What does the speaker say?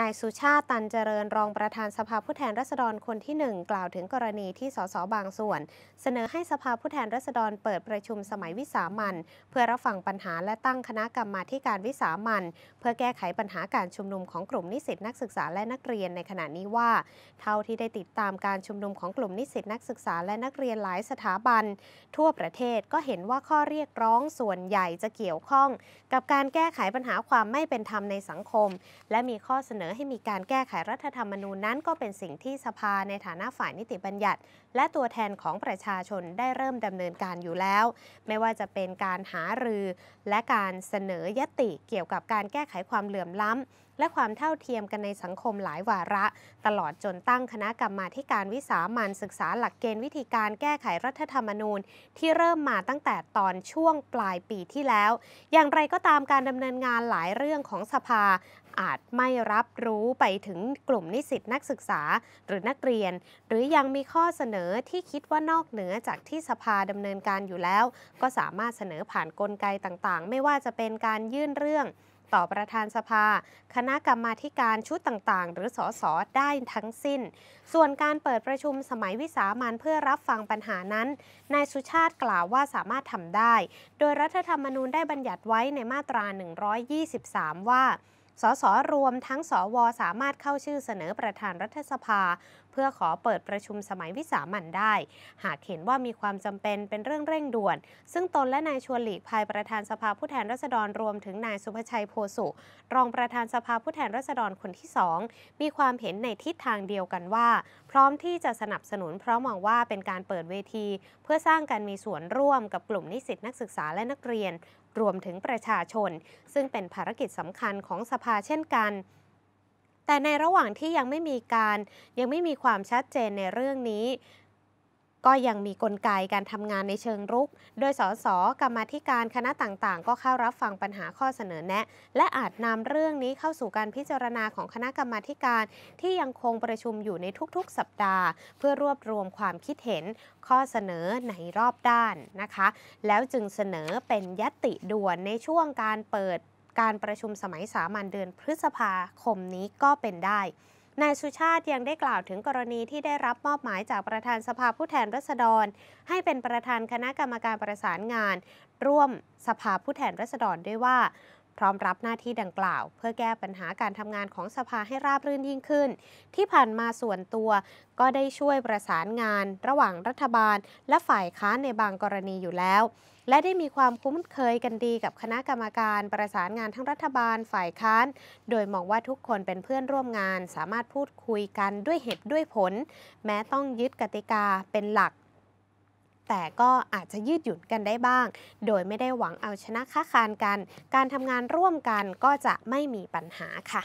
นายสุชาติตันเจริญรองประธานสภาผู้แทนราษฎรคนที่1กล่าวถึงกรณีที่สสบางส่วน เสนอให้สภาผู้แทนราษฎรเปิดประชุมสมัยวิสามันเพื่อรับฟังปัญหาและตั้งคณะกรรมาการวิสามันเพื่อแก้ไขปัญหาการชุมนุมของกลุ่มนิสิตนักศึกษาและนักเรียนในขณะนี้ว่า เท่าที่ได้ติดตามการชุมนุมของกลุ่มนิสิตนักศึกษาและนักเรียนหลายสถาบัน ทั่วประเทศก็เห็นว่าข้อเรียกร้องส่วนใหญ่จะเกี่ยวข้อง กับการแก้ไขปัญหาความไม่เป็นธรรมในสังคม และมีข้อเสนออให้มีการแก้ไขรัฐธรรมนูญนั้นก็เป็นสิ่งที่สภาในฐานะฝ่ายนิติบัญญัติ และตัวแทนของประชาชนได้เริ่มดำเนินการอยู่แล้ว ไม่ว่าจะเป็นการหารือและการเสนอยติเกี่ยวกับการแก้ไขความเหลื่อมล้ำและความเท่าเทียมกันในสังคมหลายวาระ ตลอดจนตั้งคณะกรรมาการวิสามันศึกษาหลักเกณฑ์วิธีการแก้ไขรัฐธรรมนูญ ที่เริ่มมาตั้งแต่ตอนช่วงปลายปีที่แล้ว อย่างไรก็ตามการดำเนินงานหลายเรื่องของสภาอาจไม่รับรู้ไปถึงกลุ่มนิสิตนักศึกษาหรือนักเรียน หรือยังมีข้อเสนอที่คิดว่านอกเหนือจากที่สภาดำเนินการอยู่แล้ว ก็สามารถเสนอผ่านนกลไกต่างๆ ไม่ว่าจะเป็นการยื่นเรื่องต่อประธานสภาคณะกรรมาการชุดต่าง ๆ หรือสสได้ทั้งสิ้น ส่วนการเปิดประชุมสมัยวิสามันเพื่อรับฟังปัญหานั้นนายสุชาติกล่าวว่าสามารถทำได้ โดยรัฐธรรมนูญได้บัญญัติไว้ในมาตรา 123 ว่าสสรวมทั้งสว สามารถเข้าชื่อเสนอประธานรัฐสภา เพื่อขอเปิดประชุมสมัยวิสามันได้ หากเห็นว่ามีความจำเป็นเป็นเรื่องเร่งด่วน ซึ่งตนและนายชวนหลีกภัยประธานสภาผู้แทนราษฎรรวมถึงนายสุภชัยโพสุรองประธานสภาผู้แทนราษฎรคนที่สองมีความเห็นในทิศทางเดียวกันว่า พร้อมที่จะสนับสนุนเพราะมองว่าเป็นการเปิดเวที เพื่อสร้างการมีส่วนร่วมกับกลุ่มนิสิตนักศึกษาและนักเรียนรวมถึงประชาชน ซึ่งเป็นภารกิจสำคัญของสภาเช่นกัน แต่ในระหว่างที่ยังไม่มีการ ยังไม่มีความชัดเจนในเรื่องนี้ก็ยังมีกลไกการทำงานในเชิงรุก โดยสสกรรมธิการคณะต่างๆ ก็เข้ารับฟังปัญหาข้อเสนอแนะ และอาจนำเรื่องนี้เข้าสู่การพิจารณาของคณะกรรมิการ ที่ยังคงประชุมอยู่ในทุกๆสัปดาห์ เพื่อรวบรวมความคิดเห็นข้อเสนอในรอบด้านนะคะ แล้วจึงเสนอเป็นยติด่วนในช่วงการเปิดการประชุมสมัยสามัญเดือนพฤษภาคมนี้ก็เป็นได้นายสุชาติยังได้กล่าวถึงกรณีที่ได้รับมอบหมายจากประธานสภาผู้แทนรัษฎร ให้เป็นประธานคณะกรรมการประสานงานร่วมสภาผู้แทนรัษฎรด้วยว่าพร้อมรับหน้าที่ดังกล่าว เพื่อแก้ปัญหาการทำงานของสภาให้ราบรื่นยิ่งขึ้น ที่ผ่านมาส่วนตัวก็ได้ช่วยประสานงานระหว่างรัฐบาลและฝ่ายค้านในบางกรณีอยู่แล้ว และได้มีความคุ้นเคยกันดีกับคณะกรรมการประสานงานทั้งรัฐบาลฝ่ายค้านโดยมองว่าทุกคนเป็นเพื่อนร่วมงานสามารถพูดคุยกันด้วยเหตุด้วยผล แม้ต้องยึดกติกาเป็นหลักแต่ก็อาจจะยืดหยุ่นกันได้บ้าง โดยไม่ได้หวังเอาชนะค้าคานกัน การทำงานร่วมกันก็จะไม่มีปัญหาค่ะ